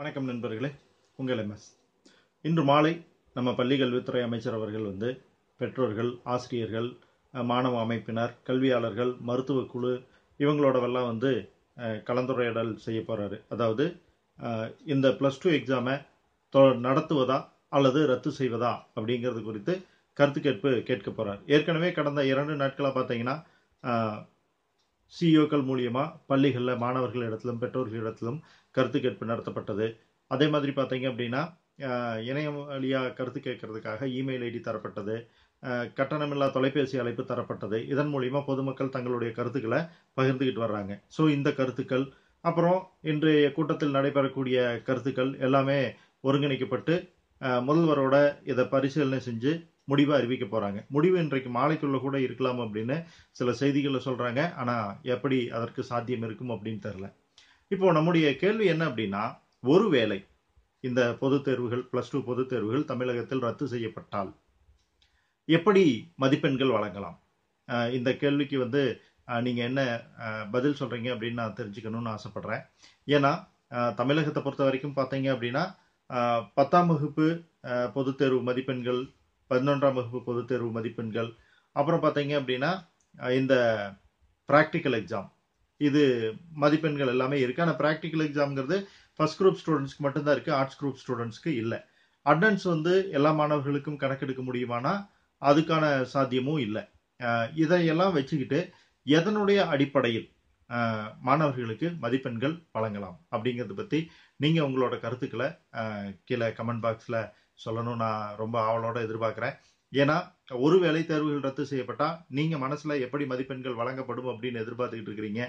வணக்கம் நண்பர்களே உங்கள் எம்எஸ் இன்று மாலை நம்ம பள்ளி கல்வித்துறை அமைச்சர் அவர்கள் வந்து பெற்றோர்கள் ஆசிரியர்கள் மாணவ அமைப்பினர் கல்வியாளர்கள் மருத்துவ குழு இவங்களோடவெல்லாம் வந்து கலந்துரையாடல் செய்ய போகிறாரு அதாவது இந்த ப்ளஸ் டூ எக்ஸாமை தொ நடத்துவதா அல்லது ரத்து செய்வதா அப்படிங்கிறது குறித்து கருத்து கேட்பு கேட்க போகிறார் ஏற்கனவே கடந்த இரண்டு நாட்களாக பார்த்தீங்கன்னா சிஇஓக்கள் e மூலியமா பள்ளிகளில் மாணவர்கள் இடத்திலும் பெற்றோர்களிடத்திலும் கருத்து கேட்பு நடத்தப்பட்டது அதே மாதிரி பார்த்தீங்க அப்படின்னா இணையம் வழியாக கருத்து கேட்கறதுக்காக இமெயில் ஐடி தரப்பட்டது கட்டணமில்லா தொலைபேசி அழைப்பு தரப்பட்டது இதன் மூலியமா பொதுமக்கள் தங்களுடைய கருத்துக்களை பகிர்ந்துக்கிட்டு வர்றாங்க ஸோ இந்த கருத்துக்கள் அப்புறம் இன்றைய கூட்டத்தில் நடைபெறக்கூடிய கருத்துக்கள் எல்லாமே ஒருங்கிணைக்கப்பட்டு முதல்வரோட இதை பரிசீலனை செஞ்சு முடிவு அறிவிக்க போகிறாங்க முடிவு இன்றைக்கு மாலைக்குள்ளே கூட இருக்கலாம் அப்படின்னு சில செய்திகளை சொல்கிறாங்க ஆனால் எப்படி அதற்கு சாத்தியம் இருக்கும் அப்படின்னு தெரில இப்போ நம்முடைய கேள்வி என்ன அப்படின்னா ஒருவேளை இந்த பொதுத் தேர்வுகள் பிளஸ் டூ பொதுத் தேர்வுகள் தமிழகத்தில் ரத்து செய்யப்பட்டால் எப்படி மதிப்பெண்கள் வழங்கலாம் இந்த கேள்விக்கு வந்து நீங்கள் என்ன பதில் சொல்கிறீங்க அப்படின்னு நான் தெரிஞ்சுக்கணும்னு ஆசைப்பட்றேன் ஏன்னா தமிழகத்தை பொறுத்த வரைக்கும் பார்த்தீங்க அப்படின்னா பத்தாம் வகுப்பு பொதுத் தேர்வு மதிப்பெண்கள் பதினொன்றாம் வகுப்பு பொதுத் தேர்வு மதிப்பெண்கள் அப்புறம் பார்த்தீங்க அப்படின்னா இந்த ப்ராக்டிக்கல் எக்ஸாம் இது மதிப்பெண்கள் எல்லாமே இருக்குது ஆனால் ப்ராக்டிக்கல் எக்ஸாம்ங்கிறது ஃபஸ்ட் குரூப் ஸ்டூடெண்ட்ஸ்க்கு மட்டும்தான் இருக்குது ஆர்ட்ஸ் குரூப் ஸ்டூடெண்ட்ஸ்க்கு இல்லை அட்டன்ஸ் வந்து எல்லா மாணவர்களுக்கும் கணக்கெடுக்க முடியுமானா அதுக்கான சாத்தியமும் இல்லை இதையெல்லாம் வச்சுக்கிட்டு எதனுடைய அடிப்படையில் மாணவர்களுக்கு மதிப்பெண்கள் வழங்கலாம் அப்படிங்கிறத பற்றி நீங்கள் உங்களோட கருத்துக்களை கீழே கமெண்ட் பாக்ஸில் சொல்லணும் நான் ரொம்ப ஆவலோட எதிர்பார்க்குறேன் ஏன்னா ஒரு வேலை தேர்வுகள் ரத்து செய்யப்பட்டால் நீங்கள் மனசில் எப்படி மதிப்பெண்கள் வழங்கப்படும் அப்படின்னு எதிர்பார்த்துக்கிட்டு இருக்கிறீங்க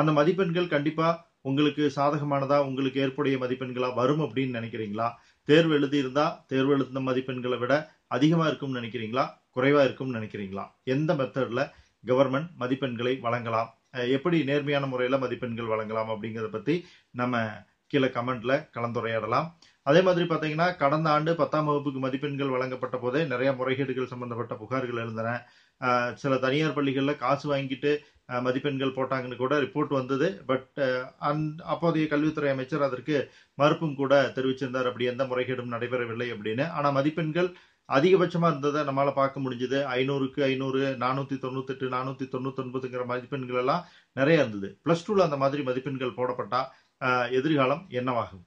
அந்த மதிப்பெண்கள் கண்டிப்பாக உங்களுக்கு சாதகமானதா உங்களுக்கு ஏற்புடைய மதிப்பெண்களாக வரும் அப்படின்னு நினைக்கிறீங்களா தேர்வு எழுதியிருந்தா தேர்வு எழுதின மதிப்பெண்களை விட அதிகமாக இருக்கும்னு நினைக்கிறீங்களா குறைவாக இருக்கும்னு நினைக்கிறீங்களா எந்த மெத்தடில் கவர்மெண்ட் மதிப்பெண்களை வழங்கலாம் எப்படி நேர்மையான முறையில் மதிப்பெண்கள் வழங்கலாம் அப்படிங்கிறத பற்றி நம்ம கீழே கமெண்ட்டில் கலந்துரையாடலாம் அதே மாதிரி பார்த்தீங்கன்னா கடந்த ஆண்டு பத்தாம் வகுப்புக்கு மதிப்பெண்கள் வழங்கப்பட்ட போதே நிறைய முறைகேடுகள் சம்பந்தப்பட்ட புகார்கள் இருந்தன சில தனியார் பள்ளிகளில் காசு வாங்கிட்டு மதிப்பெண்கள் போட்டாங்கன்னு கூட ரிப்போர்ட் வந்தது பட் அந் அப்போதைய கல்வித்துறை அமைச்சர் அதற்கு மறுப்பும் கூட தெரிவிச்சிருந்தார் அப்படி எந்த முறைகேடும் நடைபெறவில்லை அப்படின்னு ஆனால் மதிப்பெண்கள் அதிகபட்சமாக இருந்ததை நம்மளால் பார்க்க முடிஞ்சது ஐநூறுக்கு ஐநூறு நானூற்றி தொண்ணூத்தெட்டு நானூற்றி தொண்ணூத்தொன்பதுங்கிற மதிப்பெண்கள் எல்லாம் நிறைய இருந்தது ப்ளஸ் டூவில் அந்த மாதிரி மதிப்பெண்கள் போடப்பட்டால் எதிர்காலம் என்னவாகும்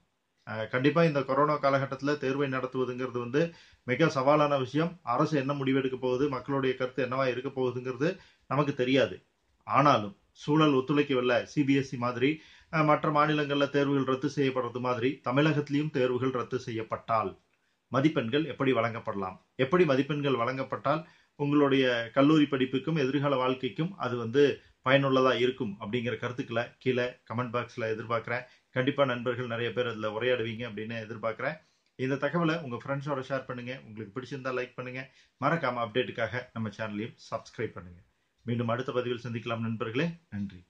கண்டிப்பாக இந்த கொரோனா காலகட்டத்தில் தேர்வை நடத்துவதுங்கிறது வந்து மிக சவாலான விஷயம் அரசு என்ன முடிவெடுக்க போகுது மக்களுடைய கருத்து என்னவா இருக்க போகுதுங்கிறது நமக்கு தெரியாது ஆனாலும் சூழல் ஒத்துழைக்கவில்லை சிபிஎஸ்சி e மாதிரி மற்ற மாநிலங்களில் தேர்வுகள் ரத்து செய்யப்படுறது மாதிரி தமிழகத்திலையும் தேர்வுகள் ரத்து செய்யப்பட்டால் மதிப்பெண்கள் எப்படி வழங்கப்படலாம் எப்படி மதிப்பெண்கள் வழங்கப்பட்டால் உங்களுடைய கல்லூரி படிப்புக்கும் எதிர்கால வாழ்க்கைக்கும் அது வந்து பயனுள்ளதாக இருக்கும் அப்படிங்கிற கருத்துக்களை கீழே கமெண்ட் பாக்ஸில் எதிர்பார்க்குறேன் கண்டிப்பாக நண்பர்கள் நிறைய பேர் அதில் உரையாடுவீங்க அப்படின்னு எதிர்பார்க்குறேன் இந்த தகவலை உங்கள் ஃப்ரெண்ட்ஸோட ஷேர் பண்ணுங்கள் உங்களுக்கு பிடிச்சிருந்தா லைக் பண்ணுங்கள் மறக்காமல் அப்டேட்டுக்காக நம்ம சேனலையும் சப்ஸ்கிரைப் பண்ணுங்கள் மீண்டும் அடுத்த பதிவில் சந்திக்கலாம் நண்பர்களே நன்றி